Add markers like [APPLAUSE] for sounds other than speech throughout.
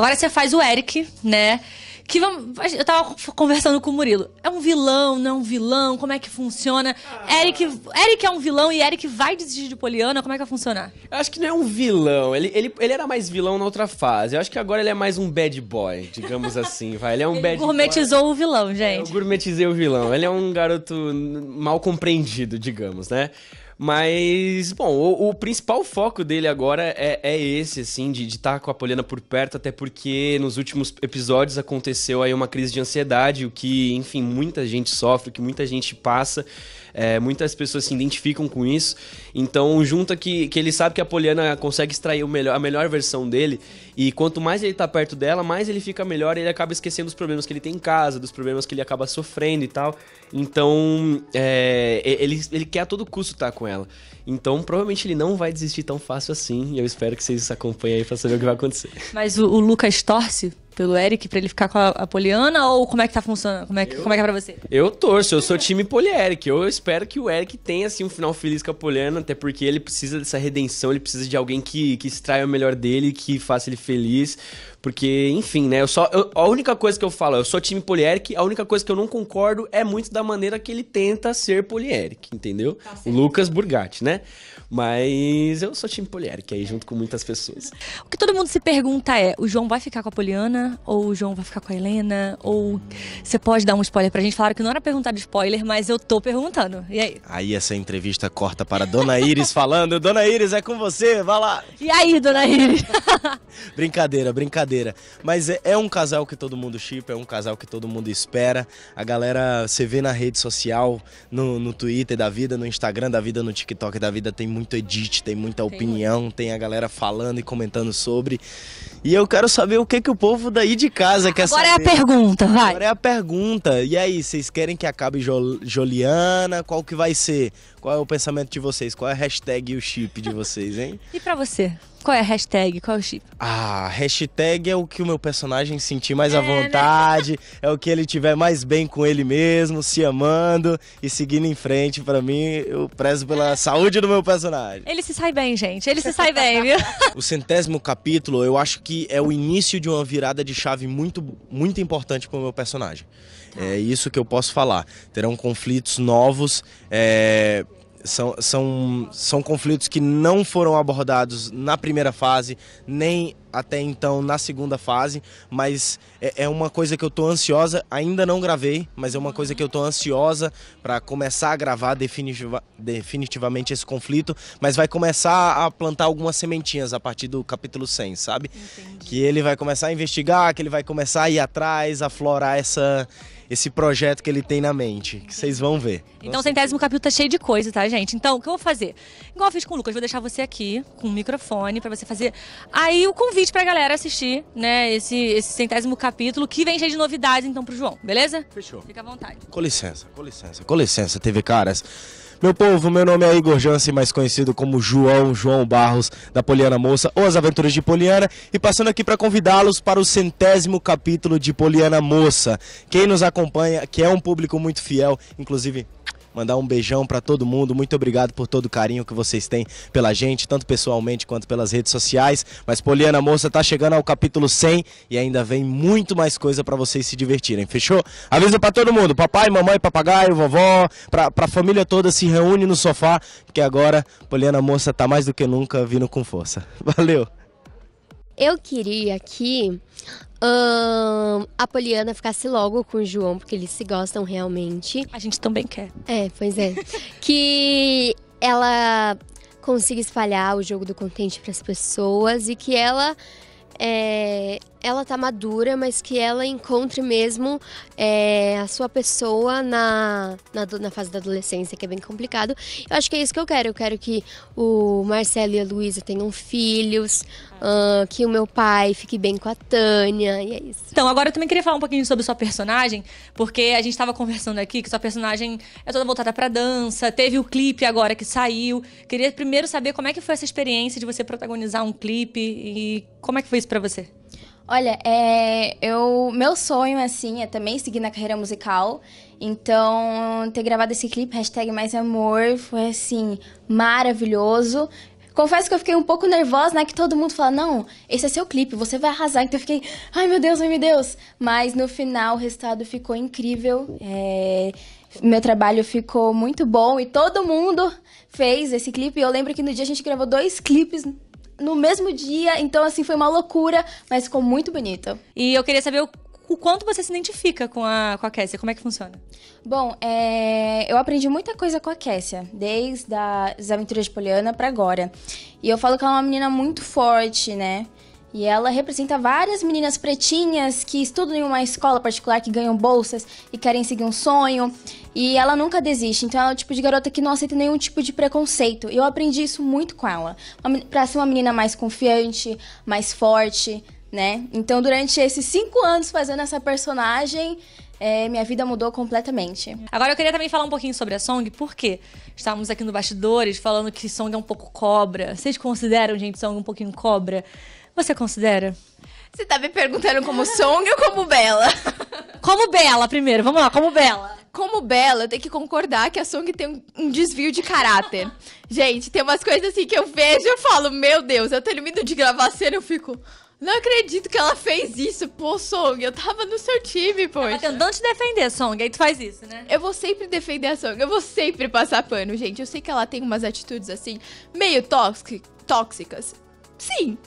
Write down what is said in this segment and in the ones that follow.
Agora você faz o Eric, né? Que vamos, eu tava conversando com o Murilo. É um vilão, não é um vilão? Como é que funciona? Ah. Eric, Eric é um vilão e Eric vai desistir de Poliana? Como é que vai funcionar? Eu acho que não é um vilão. Ele, ele, ele era mais vilão na outra fase. Eu acho que agora ele é mais um bad boy, digamos [LAUGHS] assim, vai. Ele é um ele bad gourmetizou boy. o vilão, gente. É, eu gourmetizei o vilão. Ele é um garoto mal compreendido, digamos, né? Mas, bom, o, o principal foco dele agora é, é esse, assim, de estar tá com a Poliana por perto, até porque nos últimos episódios aconteceu aí uma crise de ansiedade, o que, enfim, muita gente sofre, o que muita gente passa. É, muitas pessoas se identificam com isso. Então, junta que, que ele sabe que a Poliana consegue extrair o melhor, a melhor versão dele. E quanto mais ele tá perto dela, mais ele fica melhor e ele acaba esquecendo os problemas que ele tem em casa, dos problemas que ele acaba sofrendo e tal. Então, é, ele, ele quer a todo custo estar tá com ela. Então, provavelmente ele não vai desistir tão fácil assim. E eu espero que vocês acompanhem aí pra saber o que vai acontecer. Mas o, o Lucas torce pelo Eric para ele ficar com a, a, Poliana ou como é que tá funcionando? Como é que, eu, como é que é pra você? Eu torço, eu sou time Polieric. Eu espero que o Eric tenha assim um final feliz com a Poliana, até porque ele precisa dessa redenção, ele precisa de alguém que, que extraia o melhor dele, que faça ele feliz. Porque, enfim, né? Eu só, eu, a única coisa que eu falo, eu sou time polieric, a única coisa que eu não concordo é muito da maneira que ele tenta ser polieric, entendeu? Tá o Lucas Burgatti, né? Mas eu sou time que aí, junto com muitas pessoas. O que todo mundo se pergunta é: o João vai ficar com a Poliana? Ou o João vai ficar com a Helena? Ou você pode dar um spoiler pra gente? Falaram que não era perguntar de spoiler, mas eu tô perguntando. E aí? Aí essa entrevista corta para Dona Iris falando: Dona Iris, é com você, vai lá. E aí, Dona Iris? [LAUGHS] brincadeira, brincadeira. Mas é, é um casal que todo mundo chipa, é um casal que todo mundo espera. A galera, você vê na rede social, no, no Twitter da vida, no Instagram da vida, no TikTok da vida, tem muito muito edit, tem muita opinião, tem. tem a galera falando e comentando sobre. E eu quero saber o que que o povo daí de casa quer Agora saber. Agora é a pergunta, vai. Agora é a pergunta. E aí, vocês querem que acabe Jol Joliana? Qual que vai ser? Qual é o pensamento de vocês? Qual é a hashtag e o chip de vocês, hein? [LAUGHS] e para você? Qual é a hashtag? Qual é o chip? Ah, hashtag é o que o meu personagem sentir mais é, à né? vontade, né? é o que ele tiver mais bem com ele mesmo, se amando e seguindo em frente. Para mim, eu prezo pela [LAUGHS] saúde do meu personagem. Ele se sai bem, gente. Ele se sai bem, viu? [LAUGHS] o centésimo capítulo, eu acho que é o início de uma virada de chave muito, muito importante para o meu personagem. Tá. É isso que eu posso falar. Terão conflitos novos. É são, são, são conflitos que não foram abordados na primeira fase, nem até então na segunda fase, mas é, é uma coisa que eu estou ansiosa, ainda não gravei, mas é uma coisa que eu estou ansiosa para começar a gravar definitiva, definitivamente esse conflito, mas vai começar a plantar algumas sementinhas a partir do capítulo 100, sabe? Entendi. Que ele vai começar a investigar, que ele vai começar a ir atrás, a florar essa esse projeto que ele tem na mente, que vocês vão ver. Então, o centésimo capítulo tá cheio de coisa, tá, gente? Então, o que eu vou fazer? Igual eu fiz com o Lucas, vou deixar você aqui com o microfone para você fazer aí o convite pra galera assistir, né, esse, esse centésimo capítulo que vem cheio de novidades, então, pro João, beleza? Fechou. Fica à vontade. Com licença, com licença, com licença, TV Caras. Meu povo, meu nome é Igor Jansen, mais conhecido como João, João Barros, da Poliana Moça ou As Aventuras de Poliana, e passando aqui para convidá-los para o centésimo capítulo de Poliana Moça. Quem nos acompanha, que é um público muito fiel, inclusive mandar um beijão para todo mundo. Muito obrigado por todo o carinho que vocês têm pela gente, tanto pessoalmente quanto pelas redes sociais. Mas Poliana Moça tá chegando ao capítulo 100 e ainda vem muito mais coisa para vocês se divertirem. Fechou? Avisa para todo mundo, papai, mamãe, papagaio, vovó, para a família toda se reúne no sofá, porque agora Poliana Moça tá mais do que nunca vindo com força. [LAUGHS] Valeu. Eu queria aqui um, a Poliana ficasse logo com o João, porque eles se gostam realmente. A gente também quer. É, pois é. [LAUGHS] que ela consiga espalhar o jogo do contente para as pessoas e que ela é, ela tá madura, mas que ela encontre mesmo é, a sua pessoa na, na, na, fase da adolescência, que é bem complicado. Eu acho que é isso que eu quero. Eu quero que o Marcelo e a Luísa tenham filhos, uh, que o meu pai fique bem com a Tânia, e é isso. Então, agora eu também queria falar um pouquinho sobre sua personagem, porque a gente tava conversando aqui que sua personagem é toda voltada pra dança, teve o clipe agora que saiu. Queria primeiro saber como é que foi essa experiência de você protagonizar um clipe e como é que foi isso pra você? Olha, é, eu, meu sonho, assim, é também seguir na carreira musical. Então, ter gravado esse clipe, hashtag Mais Amor, foi, assim, maravilhoso. Confesso que eu fiquei um pouco nervosa, né? Que todo mundo fala, não, esse é seu clipe, você vai arrasar. Então eu fiquei, ai meu Deus, ai meu Deus. Mas no final o resultado ficou incrível. É... Meu trabalho ficou muito bom e todo mundo fez esse clipe. Eu lembro que no dia a gente gravou dois clipes no mesmo dia. Então, assim, foi uma loucura, mas ficou muito bonita. E eu queria saber o o quanto você se identifica com a, com a Kessia, como é que funciona? Bom, é, eu aprendi muita coisa com a Kessia, desde as aventuras de Poliana para agora. E eu falo que ela é uma menina muito forte, né? E ela representa várias meninas pretinhas que estudam em uma escola particular, que ganham bolsas e querem seguir um sonho. E ela nunca desiste. Então ela é o tipo de garota que não aceita nenhum tipo de preconceito. E eu aprendi isso muito com ela. Pra ser uma menina mais confiante, mais forte, né? Então durante esses cinco anos fazendo essa personagem, é, minha vida mudou completamente. Agora eu queria também falar um pouquinho sobre a Song, porque estávamos aqui no bastidores falando que Song é um pouco cobra. Vocês consideram, gente, Song um pouquinho cobra? Você considera? Você tá me perguntando como Song ou como Bela? [LAUGHS] Como Bela, primeiro. Vamos lá, como Bela. Como Bela, eu tenho que concordar que a Song tem um, um desvio de caráter. [LAUGHS] Gente, tem umas coisas assim que eu vejo e falo, meu Deus, eu termino de gravar a cena eu fico... Não acredito que ela fez isso, pô, Song. Eu tava no seu time, pô. Tá tentando te defender, Song. Aí tu faz isso, né? Eu vou sempre defender a Song. Eu vou sempre passar pano, gente. Eu sei que ela tem umas atitudes assim, meio tóxicas Sim.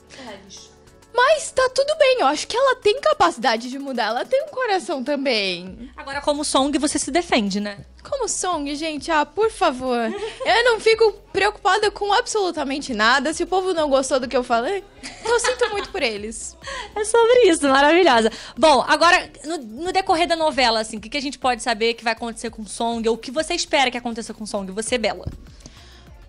Mas tá tudo bem, eu acho que ela tem capacidade de mudar, ela tem um coração também. Agora, como song, você se defende, né? Como song, gente, ah, por favor. [LAUGHS] eu não fico preocupada com absolutamente nada. Se o povo não gostou do que eu falei, eu sinto muito por eles. [LAUGHS] É sobre isso, maravilhosa. Bom, agora, no, no decorrer da novela, assim, o que, que a gente pode saber que vai acontecer com song? Ou o que você espera que aconteça com song? Você, Bela.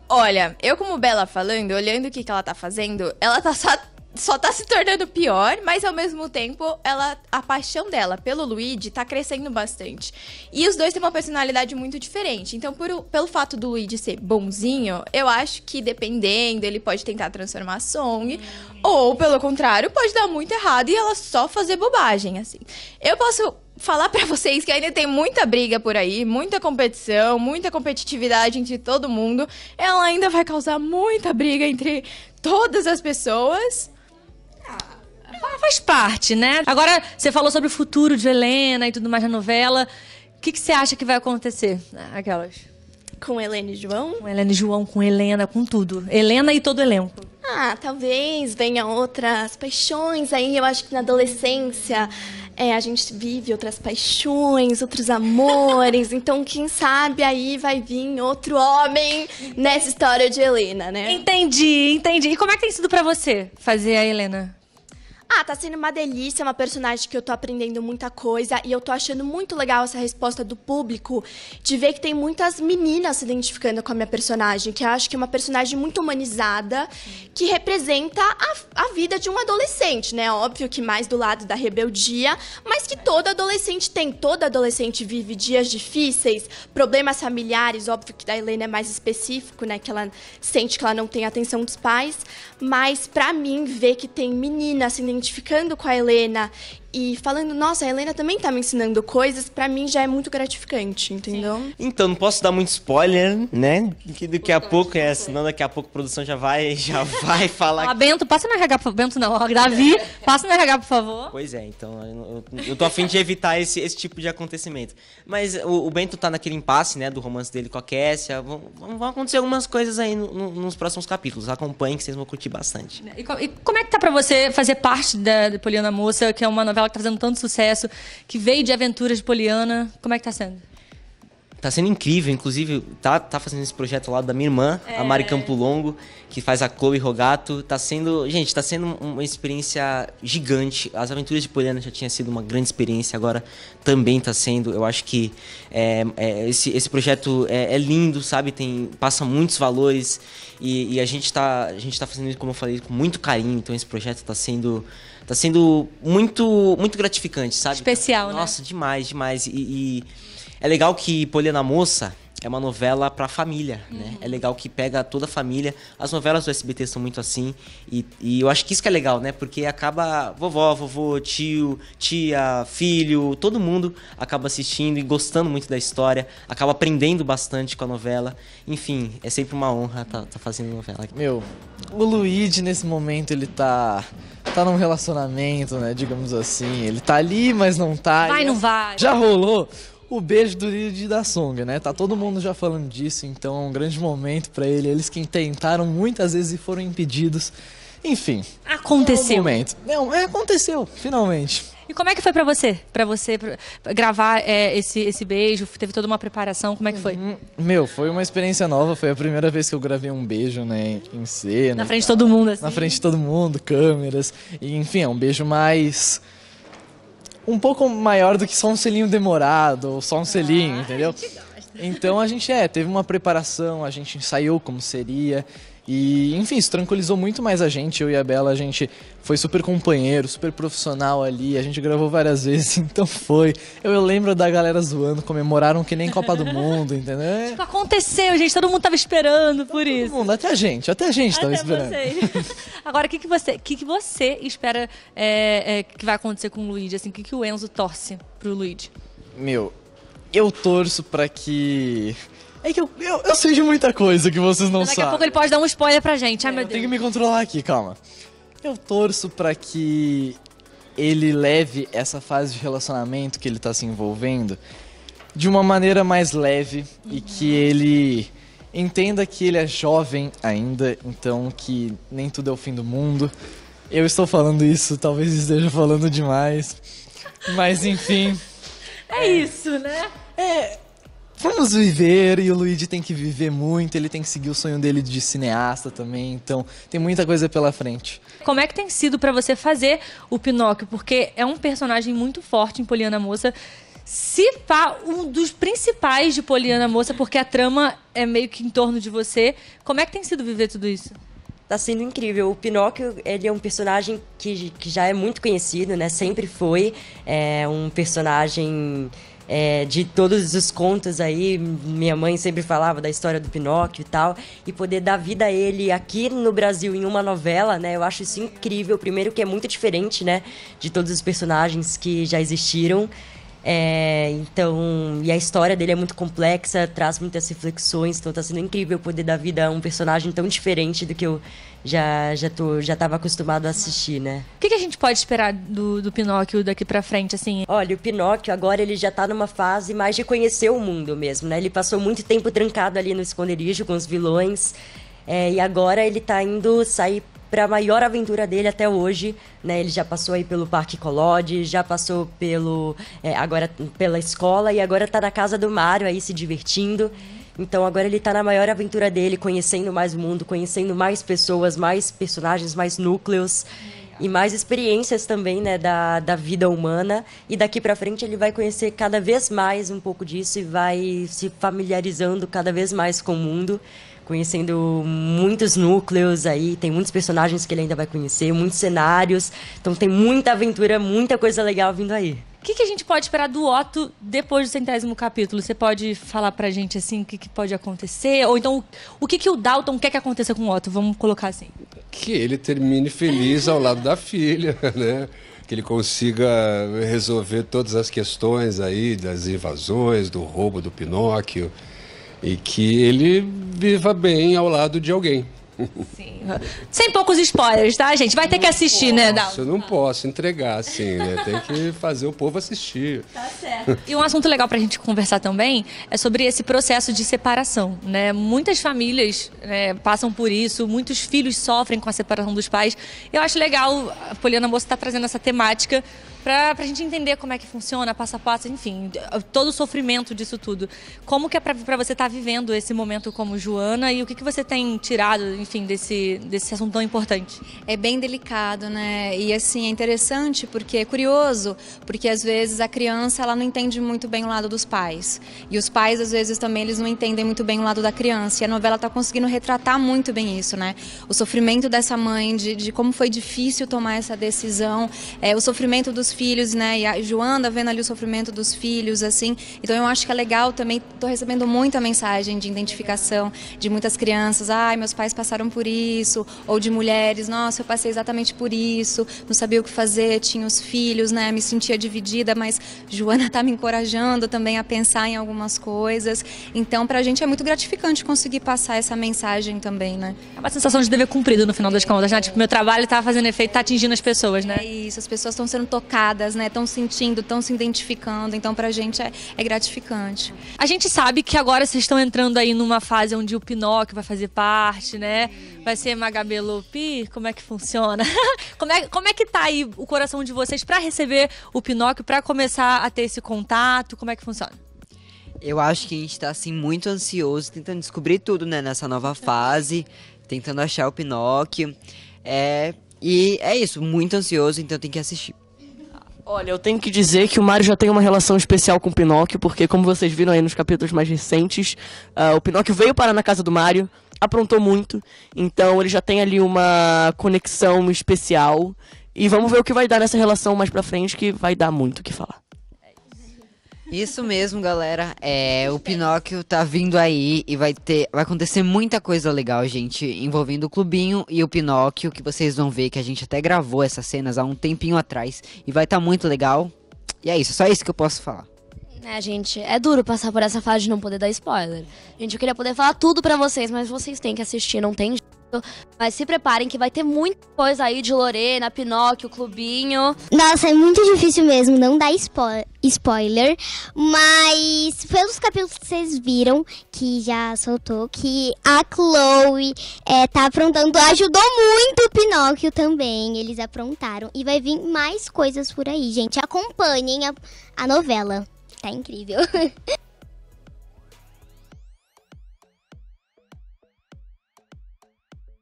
Olha, eu como Bela falando, olhando o que, que ela tá fazendo, ela tá só, só tá se tornando pior, mas ao mesmo tempo, ela a paixão dela pelo Luigi tá crescendo bastante. E os dois têm uma personalidade muito diferente. Então, por, pelo fato do Luigi ser bonzinho, eu acho que dependendo, ele pode tentar transformar a Song, ou pelo contrário, pode dar muito errado e ela só fazer bobagem, assim. Eu posso falar para vocês que ainda tem muita briga por aí, muita competição, muita competitividade entre todo mundo. Ela ainda vai causar muita briga entre todas as pessoas. Ah, faz parte, né? Agora, você falou sobre o futuro de Helena e tudo mais na novela. O que, que você acha que vai acontecer? Ah, aquelas. Com Helena e João? Com Helena e João, com Helena, com tudo. Helena e todo elenco ah, talvez venha outras paixões aí. Eu acho que na adolescência é, a gente vive outras paixões, outros amores. [LAUGHS] então, quem sabe aí vai vir outro homem nessa história de Helena, né? Entendi, entendi. E como é que tem sido para você fazer a Helena? Ah, tá sendo uma delícia, é uma personagem que eu tô aprendendo muita coisa e eu tô achando muito legal essa resposta do público de ver que tem muitas meninas se identificando com a minha personagem, que eu acho que é uma personagem muito humanizada, que representa a, a vida de um adolescente, né? Óbvio que mais do lado da rebeldia, mas que todo adolescente tem, todo adolescente vive dias difíceis, problemas familiares, óbvio que da Helena é mais específico, né? Que ela sente que ela não tem atenção dos pais, mas para mim ver que tem meninas se identificando identificando com a Helena e falando, nossa, a Helena também tá me ensinando coisas, para mim já é muito gratificante, entendeu? Sim. Então, não posso dar muito spoiler, né? Que daqui a pouco, é, senão daqui a pouco a produção já vai, [LAUGHS] já vai falar. Ah, Bento, passa na RH, Bento não, Davi, passa na RH, por favor. Pois é, então, eu, eu tô afim de evitar esse, esse tipo de acontecimento. Mas o, o, Bento tá naquele impasse, né, do romance dele com a Kessia. Vão, vão acontecer algumas coisas aí no, no, nos próximos capítulos. Acompanhem que vocês vão curtir bastante. E, e como é que tá pra você fazer parte da Poliana Moça, que é uma novela Trazendo tá que fazendo tanto sucesso, que veio de aventuras de Poliana. Como é que está sendo? tá sendo incrível, inclusive tá, tá fazendo esse projeto lá da minha irmã, é. a Mari é. Campolongo, que faz a Chloe Rogato, tá sendo, gente, tá sendo uma experiência gigante, as Aventuras de Poliana já tinha sido uma grande experiência, agora também tá sendo, eu acho que é, é, esse, esse projeto é, é, lindo, sabe, tem, passa muitos valores e, e, a, gente tá, a gente tá fazendo isso, como eu falei, com muito carinho, então esse projeto tá sendo tá sendo muito muito gratificante, sabe? Especial, Nossa, né? Nossa, demais, demais, e, e é legal que Poliana Moça é uma novela para família, né? uhum. né? É legal que pega toda a família. As novelas do SBT são muito assim. E, e, eu acho que isso que é legal, né? Porque acaba vovó, vovô, tio, tia, filho, todo mundo acaba assistindo e gostando muito da história, acaba aprendendo bastante com a novela. Enfim, é sempre uma honra estar tá, tá fazendo novela. Meu, o Luigi nesse momento ele tá tá num relacionamento, né? Digamos assim. Ele tá ali, mas não tá. Vai, não é vai. Já rolou o beijo do de da Song, né? Tá todo mundo já falando disso, então é um grande momento para ele. Eles que tentaram muitas vezes e foram impedidos. Enfim. Aconteceu. É um momento. Não, é, é, aconteceu, finalmente. E como é que foi para você? para você pra gravar é, esse, esse beijo? Teve toda uma preparação? Como é que foi? Uhum. Meu, foi uma experiência nova. Foi a primeira vez que eu gravei um beijo, né? Em cena. Na frente de todo mundo, assim. Na frente de todo mundo, câmeras. E, enfim, é um beijo mais um pouco maior do que só um selinho demorado, ou só um selinho, ah, entendeu? A então a gente é, teve uma preparação, a gente ensaiou como seria. E, enfim, isso tranquilizou muito mais a gente. Eu e a Bela, a gente foi super companheiro, super profissional ali. A gente gravou várias [LAUGHS] vezes, então foi. Eu, eu lembro da galera zoando, comemoraram que nem Copa do Mundo, [LAUGHS] entendeu? É. Tipo, aconteceu, gente. Todo mundo tava esperando por todo isso. Todo mundo, até a gente. Até a gente até tava esperando. [LAUGHS] Agora, o que, que, você, que, que você espera é, é, que vai acontecer com o Luigi? Assim, o que, que o Enzo torce pro Luigi? Meu, eu torço para que é que eu, eu, eu sei de muita coisa que vocês não Daqui sabem. Daqui a pouco ele pode dar um spoiler pra gente. Ai, é, meu Deus. Tem que me controlar aqui, calma. Eu torço pra que ele leve essa fase de relacionamento que ele tá se envolvendo de uma maneira mais leve uhum. e que uhum. ele entenda que ele é jovem ainda, então que nem tudo é o fim do mundo. Eu estou falando isso, talvez esteja falando demais, mas enfim. [LAUGHS] É, é isso, né? É, vamos viver e o Luigi tem que viver muito, ele tem que seguir o sonho dele de cineasta também, então tem muita coisa pela frente. Como é que tem sido para você fazer o Pinóquio? Porque é um personagem muito forte em Poliana Moça. Se pá, um dos principais de Poliana Moça, porque a trama é meio que em torno de você. Como é que tem sido viver tudo isso? Tá sendo incrível. O Pinóquio, ele é um personagem que, que já é muito conhecido, né? Sempre foi. É um personagem é, de todos os contos aí. Minha mãe sempre falava da história do Pinóquio e tal, e poder dar vida a ele aqui no Brasil em uma novela, né? Eu acho isso incrível. Primeiro que é muito diferente, né, de todos os personagens que já existiram. É, então, e a história dele é muito complexa, traz muitas reflexões, então está sendo incrível poder dar vida a um personagem tão diferente do que eu já já tô, já estava acostumado a assistir, né? O que, que, a gente pode esperar do, do Pinóquio daqui para frente, assim? Olha, o Pinóquio agora ele já está numa fase mais de conhecer o mundo mesmo, né? Ele passou muito tempo trancado ali no esconderijo com os vilões. É, e agora ele está indo sair para a maior aventura dele até hoje, né? Ele já passou aí pelo Parque Colode, já passou pelo é, agora pela escola e agora está na casa do Mário aí se divertindo. Então agora ele está na maior aventura dele, conhecendo mais o mundo, conhecendo mais pessoas, mais personagens, mais núcleos e mais experiências também, né, da, da vida humana. E daqui para frente ele vai conhecer cada vez mais um pouco disso e vai se familiarizando cada vez mais com o mundo conhecendo muitos núcleos aí, tem muitos personagens que ele ainda vai conhecer, muitos cenários. Então tem muita aventura, muita coisa legal vindo aí. O que, que a gente pode esperar do Otto depois do centésimo capítulo? Você pode falar pra gente, assim, o que, que pode acontecer? Ou então, o que, que o Dalton quer que aconteça com o Otto? Vamos colocar assim. Que ele termine feliz ao lado da filha, [LAUGHS] né? que ele consiga resolver todas as questões aí das invasões, do roubo do Pinóquio, e que ele viva bem ao lado de alguém. Sim. Sem poucos spoilers, tá, gente? Vai ter não que assistir, né, posso, né, Dalton? Eu não posso entregar, assim, né? Tem que fazer o povo assistir. Tá certo. E um assunto legal pra gente conversar também é sobre esse processo de separação, né? Muitas famílias né, passam por isso, muitos filhos sofrem com a separação dos pais. Eu acho legal a Poliana Moça estar tá trazendo essa temática para a gente entender como é que funciona, passo a passo, enfim, todo o sofrimento disso tudo. Como que é para você estar tá vivendo esse momento como Joana e o que, que você tem tirado, enfim, desse, desse assunto tão importante? É bem delicado, né? E assim, é interessante porque é curioso, porque às vezes a criança ela não entende muito bem o lado dos pais. E os pais, às vezes, também eles não entendem muito bem o lado da criança. E a novela está conseguindo retratar muito bem isso, né? O sofrimento dessa mãe, de, de como foi difícil tomar essa decisão, é, o sofrimento dos filhos, né? E a Joana tá vendo ali o sofrimento dos filhos, assim. Então eu acho que é legal também, estou recebendo muita mensagem de identificação de muitas crianças. Ai, meus pais passaram por isso. Ou de mulheres, nossa, eu passei exatamente por isso. Não sabia o que fazer, tinha os filhos, né? Me sentia dividida, mas Joana está me encorajando também a pensar em algumas coisas. Então, para a gente é muito gratificante conseguir passar essa mensagem também, né? É uma sensação de dever cumprido no final das contas, né? Tipo, meu trabalho está fazendo efeito, está atingindo as pessoas, né? É isso, as pessoas estão sendo tocadas ligadas, né? Estão sentindo, estão se identificando. Então, para a gente é, é, gratificante. A gente sabe que agora vocês estão entrando aí numa fase onde o Pinóquio vai fazer parte, né? Vai ser Magabelo Pir, como é que funciona? [LAUGHS] como, é, como é que tá aí o coração de vocês para receber o Pinóquio, para começar a ter esse contato? Como é que funciona? Eu acho que a gente está assim muito ansioso, tentando descobrir tudo, né, nessa nova fase, tentando achar o Pinóquio. É, e é isso, muito ansioso, então tem que assistir. Olha, eu tenho que dizer que o Mario já tem uma relação especial com o Pinóquio, porque como vocês viram aí nos capítulos mais recentes, uh, o Pinóquio veio parar na casa do Mario, aprontou muito, então ele já tem ali uma conexão especial. E vamos ver o que vai dar nessa relação mais pra frente, que vai dar muito o que falar. Isso mesmo, galera. É, o Pinóquio tá vindo aí e vai ter, vai acontecer muita coisa legal, gente, envolvendo o clubinho e o Pinóquio, que vocês vão ver que a gente até gravou essas cenas há um tempinho atrás e vai estar tá muito legal. E é isso, só isso que eu posso falar. É, gente, é duro passar por essa fase de não poder dar spoiler. Gente, eu queria poder falar tudo para vocês, mas vocês têm que assistir, não tem jeito. Mas se preparem que vai ter muita coisa aí de Lorena, Pinóquio, Clubinho. Nossa, é muito difícil mesmo, não dá spo spoiler. Mas pelos capítulos que vocês viram, que já soltou, que a Chloe é, tá aprontando, ajudou muito o Pinóquio também. Eles aprontaram. E vai vir mais coisas por aí, gente. Acompanhem a, a novela. Tá incrível. [LAUGHS]